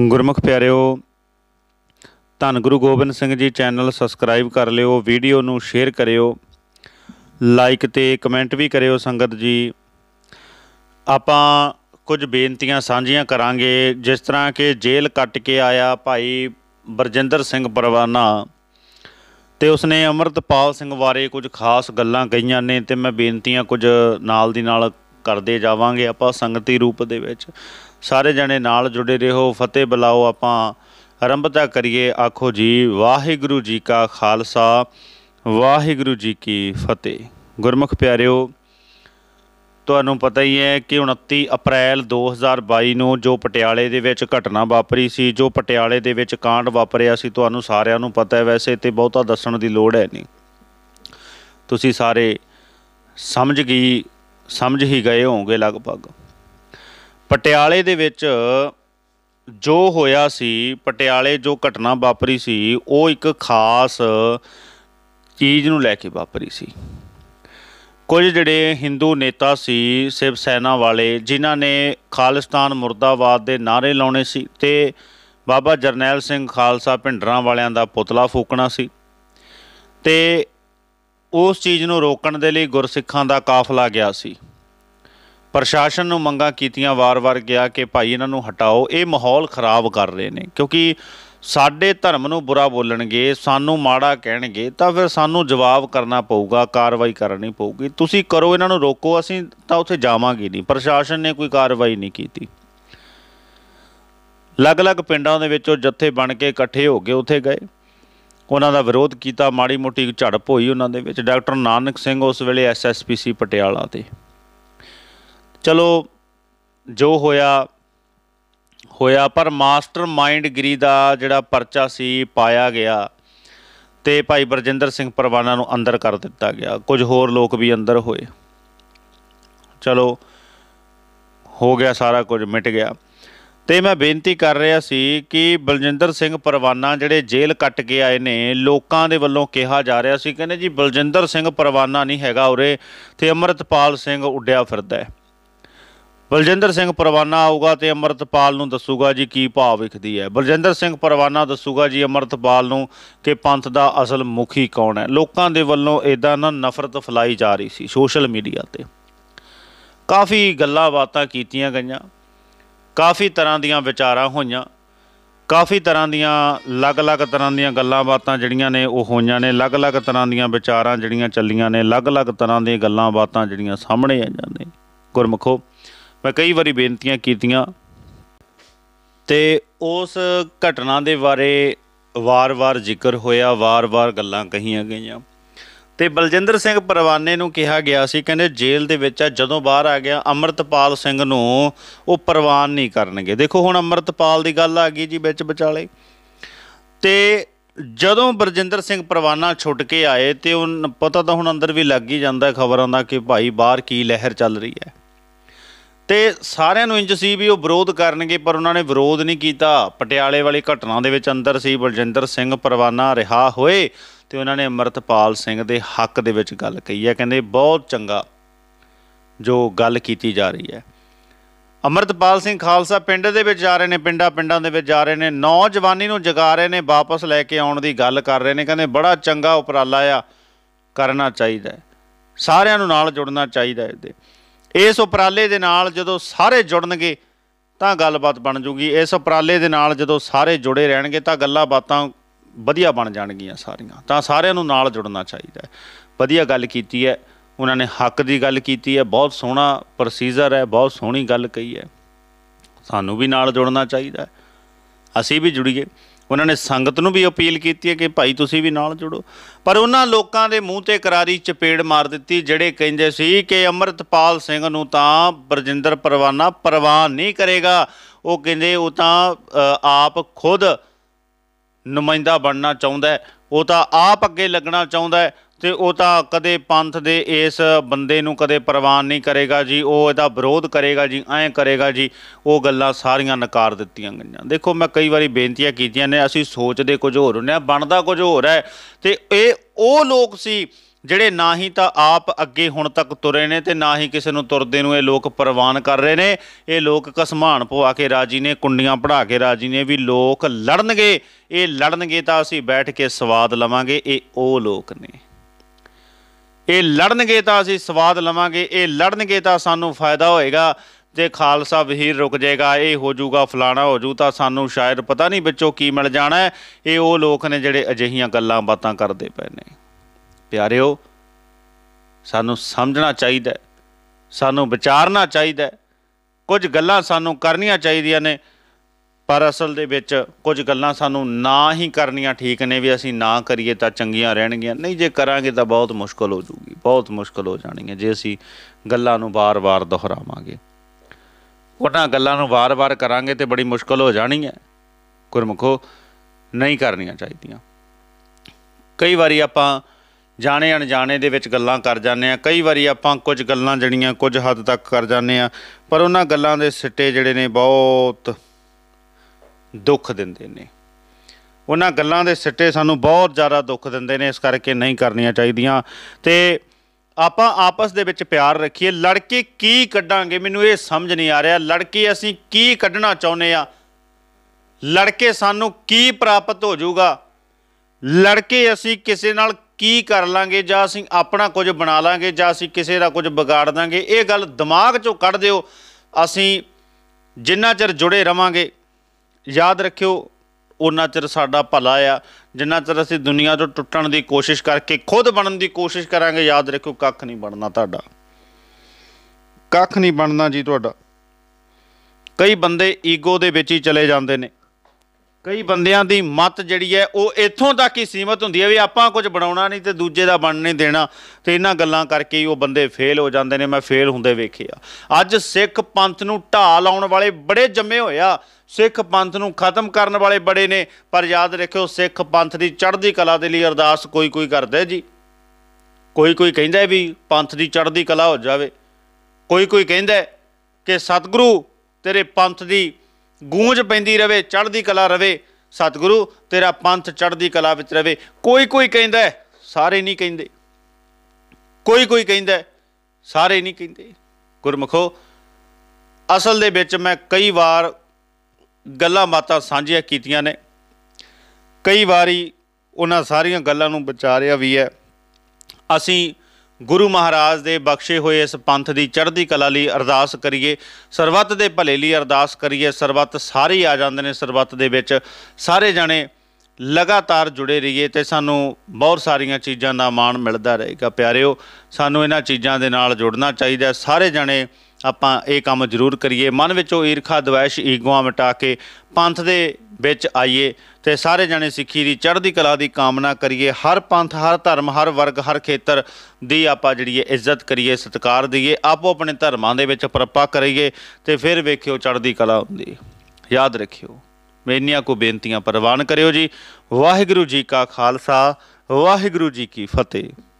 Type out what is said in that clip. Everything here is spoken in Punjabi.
ਗੁਰਮੁਖ ਪਿਆਰਿਓ ਧੰਨ ਗੁਰੂ ਗੋਬਿੰਦ ਸਿੰਘ ਜੀ ਚੈਨਲ ਸਬਸਕ੍ਰਾਈਬ ਕਰ ਲਿਓ ਵੀਡੀਓ ਨੂੰ ਸ਼ੇਅਰ ਕਰਿਓ ਲਾਈਕ ਤੇ ਕਮੈਂਟ ਵੀ ਕਰਿਓ ਸੰਗਤ ਜੀ ਆਪਾਂ ਕੁਝ ਬੇਨਤੀਆਂ ਸਾਂਝੀਆਂ ਕਰਾਂਗੇ ਜਿਸ ਤਰ੍ਹਾਂ ਕਿ ਜੇਲ੍ਹ ਕੱਟ ਕੇ ਆਇਆ ਭਾਈ ਬਰਜਿੰਦਰ ਸਿੰਘ ਪਰਵਾਨਾ ਤੇ ਉਸਨੇ ਅਮਰਤਪਾਲ ਸਿੰਘ ਬਾਰੇ ਕੁਝ ਖਾਸ ਗੱਲਾਂ ਕਹੀਆਂ ਨੇ ਤੇ ਮੈਂ ਬੇਨਤੀਆਂ ਕੁਝ ਨਾਲ ਦੀ ਨਾਲ ਕਰਦੇ ਜਾਵਾਂਗੇ ਆਪਾਂ ਸੰਗਤੀ ਰੂਪ ਦੇ ਵਿੱਚ ਸਾਰੇ ਜਣੇ ਨਾਲ ਜੁੜੇ ਰਹੋ ਫਤਿਹ ਬੁਲਾਓ ਆਪਾਂ ਆਰੰਭਤਾ ਕਰੀਏ ਆਖੋ ਜੀ ਵਾਹਿਗੁਰੂ ਜੀ ਕਾ ਖਾਲਸਾ ਵਾਹਿਗੁਰੂ ਜੀ ਕੀ ਫਤਿਹ ਗੁਰਮੁਖ ਪਿਆਰਿਓ ਤੁਹਾਨੂੰ ਪਤਾ ਹੀ ਹੈ ਕਿ 29 ਅਪ੍ਰੈਲ 2022 ਨੂੰ ਜੋ ਪਟਿਆਲੇ ਦੇ ਵਿੱਚ ਘਟਨਾ ਵਾਪਰੀ ਸੀ ਜੋ ਪਟਿਆਲੇ ਦੇ ਵਿੱਚ ਕਾਂਡ ਵਾਪਰਿਆ ਸੀ ਤੁਹਾਨੂੰ ਸਾਰਿਆਂ ਨੂੰ ਪਤਾ ਹੈ ਵੈਸੇ ਤੇ ਬਹੁਤਾ ਦੱਸਣ ਦੀ ਲੋੜ ਹੈ ਨਹੀਂ ਤੁਸੀਂ ਸਾਰੇ ਸਮਝ ਗਈ ਸਮਝ ਹੀ ਗਏ ਹੋਵੋਗੇ ਲਗਭਗ ਪਟਿਆਲੇ ਦੇ ਵਿੱਚ ਜੋ ਹੋਇਆ ਸੀ ਪਟਿਆਲੇ ਜੋ ਘਟਨਾ ਵਾਪਰੀ ਸੀ ਉਹ ਇੱਕ ਖਾਸ ਚੀਜ਼ ਨੂੰ ਲੈ ਕੇ ਵਾਪਰੀ ਸੀ ਕੁਝ ਜਿਹੜੇ Hindu ਨੇਤਾ ਸੀ ਸਿਵ ਸੈਨਾ ਵਾਲੇ ਜਿਨ੍ਹਾਂ ਨੇ ਖਾਲਿਸਤਾਨ ਮੁਰਦਾਬਾਦ ਦੇ ਨਾਰੇ ਲਾਉਣੇ ਸੀ ਤੇ ਬਾਬਾ ਜਰਨੈਲ ਸਿੰਘ ਖਾਲਸਾ ਭਿੰਡਰਾਂ ਵਾਲਿਆਂ ਦਾ ਪੁਤਲਾ ਫੂਕਣਾ ਸੀ ਤੇ ਉਸ ਚੀਜ਼ ਨੂੰ ਰੋਕਣ ਦੇ ਲਈ ਗੁਰਸਿੱਖਾਂ ਦਾ ਕਾਫਲਾ ਗਿਆ ਸੀ ਪ੍ਰਸ਼ਾਸਨ ਨੂੰ ਮੰਗਾਂ ਕੀਤੀਆਂ ਵਾਰ-ਵਾਰ ਗਿਆ ਕਿ ਭਾਈ ਇਹਨਾਂ ਨੂੰ ਹਟਾਓ ਇਹ ਮਾਹੌਲ ਖਰਾਬ ਕਰ ਰਹੇ ਨੇ ਕਿਉਂਕਿ ਸਾਡੇ ਧਰਮ ਨੂੰ ਬੁਰਾ ਬੋਲਣਗੇ ਸਾਨੂੰ ਮਾੜਾ ਕਹਿਣਗੇ ਤਾਂ ਫਿਰ ਸਾਨੂੰ ਜਵਾਬ ਕਰਨਾ ਪਊਗਾ ਕਾਰਵਾਈ ਕਰਨੀ ਪਊਗੀ ਤੁਸੀਂ ਕਰੋ ਇਹਨਾਂ ਨੂੰ ਰੋਕੋ ਅਸੀਂ ਤਾਂ ਉੱਥੇ ਜਾਵਾਂਗੇ ਨਹੀਂ ਪ੍ਰਸ਼ਾਸਨ ਨੇ ਕੋਈ ਕਾਰਵਾਈ ਨਹੀਂ ਕੀਤੀ ਲਗ-ਲਗ ਪਿੰਡਾਂ ਦੇ ਵਿੱਚੋਂ ਜੱਥੇ ਬਣ ਕੇ ਇਕੱਠੇ ਹੋ ਗਏ ਉੱਥੇ ਗਏ ਉਹਨਾਂ ਦਾ ਵਿਰੋਧ ਕੀਤਾ ਮਾੜੀ ਮੋਟੀ ਝੜਪ ਹੋਈ ਉਹਨਾਂ ਦੇ ਵਿੱਚ ਡਾਕਟਰ ਨਾਨਕ ਸਿੰਘ ਉਸ ਵੇਲੇ ਐਸਐਸਪੀਸੀ ਪਟਿਆਲਾ ਤੇ ਚਲੋ ਜੋ ਹੋਇਆ ਹੋਇਆ ਪਰ ਮਾਸਟਰ ਮਾਈਂਡ ਗਰੀ ਦਾ ਜਿਹੜਾ ਪਰਚਾ ਸੀ ਪਾਇਆ ਗਿਆ ਤੇ ਭਾਈ ਬਰਜਿੰਦਰ ਸਿੰਘ ਪਰਵਾਨਾ ਨੂੰ ਅੰਦਰ ਕਰ ਦਿੱਤਾ ਗਿਆ ਕੁਝ ਹੋਰ ਲੋਕ ਵੀ ਅੰਦਰ ਹੋਏ ਚਲੋ ਹੋ ਗਿਆ ਸਾਰਾ ਕੁਝ ਮਿਟ ਗਿਆ ਤੇ ਮੈਂ ਬੇਨਤੀ ਕਰ ਰਿਹਾ ਸੀ ਕਿ ਬਲਜਿੰਦਰ ਸਿੰਘ ਪਰਵਾਨਾ ਜਿਹੜੇ ਜੇਲ੍ਹ ਕੱਟ ਕੇ ਆਏ ਨੇ ਲੋਕਾਂ ਦੇ ਵੱਲੋਂ ਕਿਹਾ ਜਾ ਰਿਹਾ ਸੀ ਕਹਿੰਦੇ ਜੀ ਬਲਜਿੰਦਰ ਸਿੰਘ ਪਰਵਾਨਾ ਨਹੀਂ ਹੈਗਾ ਉਰੇ ਤੇ ਅਮਰਤਪਾਲ ਸਿੰਘ ਉੱਡਿਆ ਫਿਰਦਾ ਹੈ ਬਲਜਿੰਦਰ ਸਿੰਘ ਪਰਵਾਨਾ ਆਊਗਾ ਤੇ ਅਮਰਤਪਾਲ ਨੂੰ ਦੱਸੂਗਾ ਜੀ ਕੀ ਭਾਵ ਵਿਖਦੀ ਹੈ ਬਲਜਿੰਦਰ ਸਿੰਘ ਪਰਵਾਨਾ ਦੱਸੂਗਾ ਜੀ ਅਮਰਤਪਾਲ ਨੂੰ ਕਿ ਪੰਥ ਦਾ ਅਸਲ ਮੁਖੀ ਕੌਣ ਹੈ ਲੋਕਾਂ ਦੇ ਵੱਲੋਂ ਇਦਾਂ ਨਾ ਨਫ਼ਰਤ ਫਲਾਈ ਜਾ ਰਹੀ ਸੀ ਸੋਸ਼ਲ ਮੀਡੀਆ ਤੇ ਕਾਫੀ ਗੱਲਾਂ ਬਾਤਾਂ ਕੀਤੀਆਂ ਗਈਆਂ ਕਾਫੀ ਤਰ੍ਹਾਂ ਦੀਆਂ ਵਿਚਾਰਾਂ ਹੋਈਆਂ ਕਾਫੀ ਤਰ੍ਹਾਂ ਦੀਆਂ ਅਲੱਗ-ਅਲੱਗ ਤਰ੍ਹਾਂ ਦੀਆਂ ਗੱਲਾਂ ਬਾਤਾਂ ਜਿਹੜੀਆਂ ਨੇ ਉਹ ਹੋਈਆਂ ਨੇ ਅਲੱਗ-ਅਲੱਗ ਤਰ੍ਹਾਂ ਦੀਆਂ ਵਿਚਾਰਾਂ ਜਿਹੜੀਆਂ ਚੱਲੀਆਂ ਨੇ ਅਲੱਗ-ਅਲੱਗ ਤਰ੍ਹਾਂ ਦੀਆਂ ਗੱਲਾਂ ਬਾਤਾਂ ਜਿਹੜੀਆਂ ਸਾਹਮਣੇ ਆਈਆਂ ਨੇ ਗੁਰਮਖੋ ਮੈਂ ਕਈ ਵਾਰੀ ਬੇਨਤੀਆਂ ਕੀਤੀਆਂ ਤੇ ਉਸ ਘਟਨਾ ਦੇ ਬਾਰੇ ਵਾਰ-ਵਾਰ ਜ਼ਿਕਰ ਹੋਇਆ ਵਾਰ-ਵਾਰ ਗੱਲਾਂ ਕਹੀਆਂ ਗਈਆਂ ਤੇ ਬਲਜਿੰਦਰ ਸਿੰਘ ਪਰਵਾਨੇ ਨੂੰ ਕਿਹਾ ਗਿਆ ਸੀ ਕਹਿੰਦੇ ਜੇਲ੍ਹ ਦੇ ਵਿੱਚ ਆ ਜਦੋਂ ਬਾਹਰ ਆ ਗਿਆ ਅਮਰਤਪਾਲ ਸਿੰਘ ਨੂੰ ਉਹ ਪਰਵਾਨ ਨਹੀਂ ਕਰਨਗੇ ਦੇਖੋ ਹੁਣ ਅਮਰਤਪਾਲ ਦੀ ਗੱਲ ਆ ਗਈ ਜੀ ਵਿੱਚ ਵਿਚਾਲੇ ਤੇ ਜਦੋਂ ਬਰਜਿੰਦਰ ਸਿੰਘ ਪਰਵਾਨਾ ਛੁੱਟ ਕੇ ਆਏ ਤੇ ਉਹ ਪਤਾ ਤਾਂ ਹੁਣ ਅੰਦਰ ਵੀ ਲੱਗ ਹੀ ਜਾਂਦਾ ਖਬਰਾਂ ਦਾ ਕਿ ਭਾਈ ਬਾਹਰ ਕੀ ਲਹਿਰ ਚੱਲ ਰਹੀ ਹੈ ਤੇ ਸਾਰਿਆਂ ਨੂੰ ਇੰਜ ਸੀ ਵੀ ਉਹ ਵਿਰੋਧ ਕਰਨਗੇ ਪਰ ਉਹਨਾਂ ਨੇ ਵਿਰੋਧ ਨਹੀਂ ਕੀਤਾ ਪਟਿਆਲੇ ਵਾਲੀ ਘਟਨਾ ਦੇ ਵਿੱਚ ਅੰਦਰ ਸੀ ਬਲਜਿੰਦਰ ਸਿੰਘ ਪਰਵਾਨਾ ਰਿਹਾ ਹੋਏ ਤੇ ਉਹਨਾਂ ਨੇ ਅਮਰਤਪਾਲ ਸਿੰਘ ਦੇ ਹੱਕ ਦੇ ਵਿੱਚ ਗੱਲ ਕਹੀ ਹੈ ਕਹਿੰਦੇ ਬਹੁਤ ਚੰਗਾ ਜੋ ਗੱਲ ਕੀਤੀ ਜਾ ਰਹੀ ਹੈ ਅਮਰਤਪਾਲ ਸਿੰਘ ਖਾਲਸਾ ਪਿੰਡ ਦੇ ਵਿੱਚ ਜਾ ਰਹੇ ਨੇ ਪਿੰਡਾਂ ਪਿੰਡਾਂ ਦੇ ਵਿੱਚ ਜਾ ਰਹੇ ਨੇ ਨੌਜਵਾਨੀ ਨੂੰ ਜਗਾ ਰਹੇ ਨੇ ਵਾਪਸ ਲੈ ਕੇ ਆਉਣ ਦੀ ਗੱਲ ਕਰ ਰਹੇ ਨੇ ਕਹਿੰਦੇ ਬੜਾ ਚੰਗਾ ਉਪਰਾਲਾ ਆ ਕਰਨਾ ਚਾਹੀਦਾ ਸਾਰਿਆਂ ਨੂੰ ਨਾਲ ਜੁੜਨਾ ਚਾਹੀਦਾ ਇਹਦੇ ਇਸ ਉਪਰਾਲੇ ਦੇ ਨਾਲ ਜਦੋਂ ਸਾਰੇ ਜੁੜਨਗੇ ਤਾਂ ਗੱਲਬਾਤ ਬਣ ਜੂਗੀ ਇਸ ਉਪਰਾਲੇ ਦੇ ਨਾਲ ਜਦੋਂ ਸਾਰੇ ਜੁੜੇ ਰਹਿਣਗੇ ਤਾਂ ਗੱਲਾਂ ਬਾਤਾਂ ਵਧੀਆ ਬਣ ਜਾਣਗੀਆਂ ਸਾਰੀਆਂ ਤਾਂ ਸਾਰਿਆਂ ਨੂੰ ਨਾਲ ਜੁੜਨਾ ਚਾਹੀਦਾ ਹੈ ਵਧੀਆ ਗੱਲ ਕੀਤੀ ਹੈ ਉਹਨਾਂ ਨੇ ਹੱਕ ਦੀ ਗੱਲ ਕੀਤੀ ਹੈ ਬਹੁਤ ਸੋਹਣਾ ਪ੍ਰੋਸੀਜਰ ਹੈ ਬਹੁਤ ਸੋਹਣੀ ਗੱਲ ਕਹੀ ਹੈ ਸਾਨੂੰ ਵੀ ਨਾਲ ਜੁੜਨਾ ਚਾਹੀਦਾ ਅਸੀਂ ਵੀ ਜੁੜੀਏ ਉਹਨਾਂ ਨੇ ਸੰਗਤ ਨੂੰ ਵੀ ਅਪੀਲ ਕੀਤੀ ਹੈ ਕਿ ਭਾਈ ਤੁਸੀਂ ਵੀ ਨਾਲ ਜੁੜੋ ਪਰ ਉਹਨਾਂ ਲੋਕਾਂ ਦੇ ਮੂੰਹ ਤੇ ਕਰਾਰੀ ਚਪੇੜ ਮਾਰ ਦਿੱਤੀ ਜਿਹੜੇ ਕਹਿੰਦੇ ਸੀ ਕਿ ਅਮਰਤਪਾਲ ਸਿੰਘ ਨੂੰ ਤਾਂ ਬਰਜਿੰਦਰ ਪਰਵਾਨਾ ਪਰਵਾਨ ਨਹੀਂ ਕਰੇਗਾ ਉਹ ਕਹਿੰਦੇ ਉਹ ਤਾਂ ਆਪ ਖੁਦ ਨੁਮਾਇੰਦਾ ਬਣਨਾ ਚਾਹੁੰਦਾ ਉਹ ਤਾਂ ਆਪ ਅੱਗੇ ਲੱਗਣਾ ਚਾਹੁੰਦਾ ਤੇ ਉਹ ਤਾਂ ਕਦੇ ਪੰਥ ਦੇ ਇਸ ਬੰਦੇ ਨੂੰ ਕਦੇ ਪ੍ਰਵਾਨ ਨਹੀਂ ਕਰੇਗਾ ਜੀ ਉਹ ਇਹਦਾ ਵਿਰੋਧ ਕਰੇਗਾ ਜੀ ਐਂ ਕਰੇਗਾ ਜੀ ਉਹ ਗੱਲਾਂ ਸਾਰੀਆਂ ਨਕਾਰ ਦਿੱਤੀਆਂ ਗਈਆਂ ਦੇਖੋ ਮੈਂ ਕਈ ਵਾਰੀ ਬੇਨਤੀਆਂ ਕੀਤੀਆਂ ਨੇ ਅਸੀਂ ਸੋਚਦੇ ਕੁਝ ਹੋਰ ਹੁੰਨੇ ਆ ਬਣਦਾ ਕੁਝ ਹੋਰ ਹੈ ਤੇ ਇਹ ਉਹ ਲੋਕ ਸੀ ਜਿਹੜੇ ਨਾ ਹੀ ਤਾਂ ਆਪ ਅੱਗੇ ਹੁਣ ਤੱਕ ਤੁਰੇ ਨੇ ਤੇ ਨਾ ਹੀ ਕਿਸੇ ਨੂੰ ਤੁਰਦੇ ਨੂੰ ਇਹ ਲੋਕ ਪ੍ਰਵਾਨ ਕਰ ਰਹੇ ਨੇ ਇਹ ਲੋਕ ਕਸਮਾਨ ਪਵਾ ਕੇ ਰਾਜੀ ਨੇ ਕੁੰਡੀਆਂ ਪੜਾ ਕੇ ਰਾਜੀ ਨੇ ਵੀ ਲੋਕ ਲੜਨਗੇ ਇਹ ਲੜਨਗੇ ਤਾਂ ਅਸੀਂ ਬੈਠ ਕੇ ਸਵਾਦ ਲਵਾਂਗੇ ਇਹ ਉਹ ਲੋਕ ਨੇ ਇਹ ਲੜਨਗੇ ਤਾਂ ਅਸੀਂ ਸਵਾਦ ਲਵਾਂਗੇ ਇਹ ਲੜਨਗੇ ਤਾਂ ਸਾਨੂੰ ਫਾਇਦਾ ਹੋਏਗਾ ਜੇ ਖਾਲਸਾ ਵਹੀਰ ਰੁਕ ਜਾਏਗਾ ਇਹ ਹੋ ਜਾਊਗਾ ਫਲਾਣਾ ਹੋ ਜਾਊ ਤਾਂ ਸਾਨੂੰ ਸ਼ਾਇਦ ਪਤਾ ਨਹੀਂ ਵਿੱਚੋਂ ਕੀ ਮਿਲ ਜਾਣਾ ਇਹ ਉਹ ਲੋਕ ਨੇ ਜਿਹੜੇ ਅਜਿਹੀਆਂ ਗੱਲਾਂ ਬਾਤਾਂ ਕਰਦੇ ਪਏ ਨੇ ਪਿਆਰਿਓ ਸਾਨੂੰ ਸਮਝਣਾ ਚਾਹੀਦਾ ਸਾਨੂੰ ਵਿਚਾਰਨਾ ਚਾਹੀਦਾ ਕੁਝ ਗੱਲਾਂ ਸਾਨੂੰ ਕਰਨੀਆਂ ਚਾਹੀਦੀਆਂ ਨੇ ਪਰ ਅਸਲ ਦੇ ਵਿੱਚ ਕੁਝ ਗੱਲਾਂ ਸਾਨੂੰ ਨਾ ਹੀ ਕਰਨੀਆਂ ਠੀਕ ਨੇ ਵੀ ਅਸੀਂ ਨਾ ਕਰੀਏ ਤਾਂ ਚੰਗੀਆਂ ਰਹਿਣਗੀਆਂ ਨਹੀਂ ਜੇ ਕਰਾਂਗੇ ਤਾਂ ਬਹੁਤ ਮੁਸ਼ਕਲ ਹੋ ਜੂਗੀ ਬਹੁਤ ਮੁਸ਼ਕਲ ਹੋ ਜਾਣੀ ਹੈ ਜੇ ਅਸੀਂ ਗੱਲਾਂ ਨੂੰ ਵਾਰ-ਵਾਰ ਦੁਹਰਾਵਾਂਗੇ ਉਹਨਾਂ ਗੱਲਾਂ ਨੂੰ ਵਾਰ-ਵਾਰ ਕਰਾਂਗੇ ਤੇ ਬੜੀ ਮੁਸ਼ਕਲ ਹੋ ਜਾਣੀ ਹੈ ਗੁਰਮਖੋ ਨਹੀਂ ਕਰਨੀਆਂ ਚਾਹੀਦੀਆਂ ਕਈ ਵਾਰੀ ਆਪਾਂ ਜਾਣੇ ਅਣਜਾਣੇ ਦੇ ਵਿੱਚ ਗੱਲਾਂ ਕਰ ਜਾਂਦੇ ਆ ਕਈ ਵਾਰੀ ਆਪਾਂ ਕੁਝ ਗੱਲਾਂ ਜਿਹੜੀਆਂ ਕੁਝ ਹੱਦ ਤੱਕ ਕਰ ਜਾਂਦੇ ਆ ਪਰ ਉਹਨਾਂ ਗੱਲਾਂ ਦੇ ਸਿੱਟੇ ਜਿਹੜੇ ਨੇ ਬਹੁਤ ਦੁੱਖ ਦਿੰਦੇ ਨੇ ਉਹਨਾਂ ਗੱਲਾਂ ਦੇ ਸਿੱਟੇ ਸਾਨੂੰ ਬਹੁਤ ਜ਼ਿਆਦਾ ਦੁੱਖ ਦਿੰਦੇ ਨੇ ਇਸ ਕਰਕੇ ਨਹੀਂ ਕਰਨੀਆਂ ਚਾਹੀਦੀਆਂ ਤੇ ਆਪਾਂ ਆਪਸ ਦੇ ਵਿੱਚ ਪਿਆਰ ਰੱਖੀਏ ਲੜਕੇ ਕੀ ਕੱਢਾਂਗੇ ਮੈਨੂੰ ਇਹ ਸਮਝ ਨਹੀਂ ਆ ਰਿਹਾ ਲੜਕੇ ਅਸੀਂ ਕੀ ਕੱਢਣਾ ਚਾਹੁੰਦੇ ਆ ਲੜਕੇ ਸਾਨੂੰ ਕੀ ਪ੍ਰਾਪਤ ਹੋ ਜਾਊਗਾ ਲੜਕੇ ਅਸੀਂ ਕਿਸੇ ਨਾਲ ਕੀ ਕਰ ਲਾਂਗੇ ਜਾਂ ਅਸੀਂ ਆਪਣਾ ਕੁਝ ਬਣਾ ਲਾਂਗੇ ਜਾਂ ਅਸੀਂ ਕਿਸੇ ਦਾ ਕੁਝ ਵਿਗਾੜ ਦਾਂਗੇ ਇਹ ਗੱਲ ਦਿਮਾਗ ਚੋਂ ਕੱਢ ਦਿਓ ਅਸੀਂ ਜਿੰਨਾ ਚਿਰ ਜੁੜੇ ਰਵਾਂਗੇ ਯਾਦ ਰੱਖਿਓ ਉਹਨਾਂ ਚਿਰ ਸਾਡਾ ਭਲਾ ਆ ਜਿੰਨਾ ਚਿਰ ਅਸੀਂ ਦੁਨੀਆ ਤੋਂ ਟੁੱਟਣ ਦੀ ਕੋਸ਼ਿਸ਼ ਕਰਕੇ ਖੁਦ ਬਣਨ ਦੀ ਕੋਸ਼ਿਸ਼ ਕਰਾਂਗੇ ਯਾਦ ਰੱਖਿਓ ਕੱਖ ਨਹੀਂ ਬਣਨਾ ਤੁਹਾਡਾ ਕੱਖ ਨਹੀਂ ਬਣਨਾ ਜੀ ਤੁਹਾਡਾ ਕਈ ਬੰਦੇ ਈਗੋ ਦੇ ਵਿੱਚ ਹੀ ਚਲੇ ਜਾਂਦੇ ਨੇ ਕਈ ਬੰਦਿਆਂ ਦੀ ਮਤ ਜਿਹੜੀ ਹੈ ਉਹ ਇੱਥੋਂ ਤੱਕ ਹੀ ਸੀਮਤ ਹੁੰਦੀ ਹੈ ਵੀ ਆਪਾਂ ਕੁਝ ਬਣਾਉਣਾ ਨਹੀਂ ਤੇ ਦੂਜੇ ਦਾ ਬਣ ਨਹੀਂ ਦੇਣਾ ਤੇ ਇਹਨਾਂ ਗੱਲਾਂ ਕਰਕੇ ਹੀ ਉਹ ਬੰਦੇ ਫੇਲ ਹੋ ਜਾਂਦੇ ਨੇ ਮੈਂ ਫੇਲ ਹੁੰਦੇ ਵੇਖਿਆ ਅੱਜ ਸਿੱਖ ਪੰਥ ਨੂੰ ਢਾਹ ਲਾਉਣ ਵਾਲੇ ਬੜੇ ਜੰਮੇ ਹੋਇਆ ਸਿੱਖ ਪੰਥ ਨੂੰ ਖਤਮ ਕਰਨ ਵਾਲੇ ਬੜੇ ਨੇ ਪਰ ਯਾਦ ਰੱਖਿਓ ਸਿੱਖ ਪੰਥ ਦੀ ਚੜ੍ਹਦੀ ਕਲਾ ਦੇ ਲਈ ਅਰਦਾਸ ਕੋਈ ਕੋਈ ਕਰਦਾ ਜੀ ਕੋਈ ਕੋਈ ਕਹਿੰਦਾ ਵੀ ਪੰਥ ਦੀ ਚੜ੍ਹਦੀ ਕਲਾ ਹੋ ਜਾਵੇ ਕੋਈ ਕੋਈ ਕਹਿੰਦਾ ਕਿ ਸਤਿਗੁਰੂ ਤੇਰੇ ਪੰਥ ਦੀ ਗੂੰਜ ਪੈਂਦੀ ਰਵੇ ਚੜ੍ਹਦੀ ਕਲਾ ਰਵੇ ਸਤਿਗੁਰੂ ਤੇਰਾ ਪੰਥ ਚੜ੍ਹਦੀ ਕਲਾ ਵਿੱਚ ਰਵੇ ਕੋਈ ਕੋਈ ਕਹਿੰਦਾ ਸਾਰੇ ਨਹੀਂ ਕਹਿੰਦੇ ਕੋਈ ਕੋਈ ਕਹਿੰਦਾ ਸਾਰੇ ਨਹੀਂ ਕਹਿੰਦੇ ਗੁਰਮਖੋ ਅਸਲ ਦੇ ਵਿੱਚ ਮੈਂ ਕਈ ਵਾਰ ਗੱਲਾਂ ਬਾਤਾਂ ਸਾਂਝੀਆਂ ਕੀਤੀਆਂ ਨੇ ਕਈ ਵਾਰੀ ਉਹਨਾਂ ਸਾਰੀਆਂ ਗੱਲਾਂ ਨੂੰ ਵਿਚਾਰਿਆ ਵੀ ਹੈ ਅਸੀਂ ਗੁਰੂ ਮਹਾਰਾਜ ਦੇ ਬਖਸ਼ੇ ਹੋਏ ਇਸ ਪੰਥ ਦੀ ਚੜ੍ਹਦੀ ਕਲਾ ਲਈ ਅਰਦਾਸ ਕਰੀਏ ਸਰਬੱਤ ਦੇ ਭਲੇ ਲਈ ਅਰਦਾਸ ਕਰੀਏ ਸਰਬੱਤ ਸਾਰੇ ਆ ਜਾਂਦੇ ਨੇ ਸਰਬੱਤ ਦੇ ਵਿੱਚ ਸਾਰੇ ਜਾਣੇ ਲਗਾਤਾਰ ਜੁੜੇ ਰਹੀਏ ਤੇ ਸਾਨੂੰ ਬਹੁਤ ਸਾਰੀਆਂ ਚੀਜ਼ਾਂ ਦਾ ਮਾਣ ਮਿਲਦਾ ਰਹੇਗਾ ਪਿਆਰਿਓ ਸਾਨੂੰ ਇਹਨਾਂ ਚੀਜ਼ਾਂ ਦੇ ਨਾਲ ਜੁੜਨਾ ਚਾਹੀਦਾ ਸਾਰੇ ਜਣੇ ਆਪਾਂ ਇਹ ਕੰਮ ਜ਼ਰੂਰ ਕਰੀਏ ਮਨ ਵਿੱਚੋਂ ਈਰਖਾ ਦਵੈਸ਼ ਈਗੋਆ ਮਿਟਾ ਕੇ ਪੰਥ ਦੇ ਵਿੱਚ ਆਈਏ ਤੇ ਸਾਰੇ ਜਣੇ ਸਿੱਖੀ ਦੀ ਚੜ੍ਹਦੀ ਕਲਾ ਦੀ ਕਾਮਨਾ ਕਰੀਏ ਹਰ ਪੰਥ ਹਰ ਧਰਮ ਹਰ ਵਰਗ ਹਰ ਖੇਤਰ ਦੀ ਆਪਾਂ ਜਿਹੜੀ ਹੈ ਇੱਜ਼ਤ ਕਰੀਏ ਸਤਿਕਾਰ ਦਈਏ ਆਪੋ ਆਪਣੇ ਧਰਮਾਂ ਦੇ ਵਿੱਚ ਪਰਪਾ ਕਰੀਏ ਤੇ ਫਿਰ ਵੇਖਿਓ ਚੜ੍ਹਦੀ ਕਲਾ ਹੁੰਦੀ ਯਾਦ ਰੱਖਿਓ ਮੇਨੀਆਂ ਕੋ ਬੇਨਤੀਆਂ ਪ੍ਰਵਾਨ ਕਰਿਓ ਜੀ ਵਾਹਿਗੁਰੂ ਜੀ ਕਾ ਖਾਲਸਾ ਵਾਹਿਗੁਰੂ ਜੀ ਕੀ ਫਤਿਹ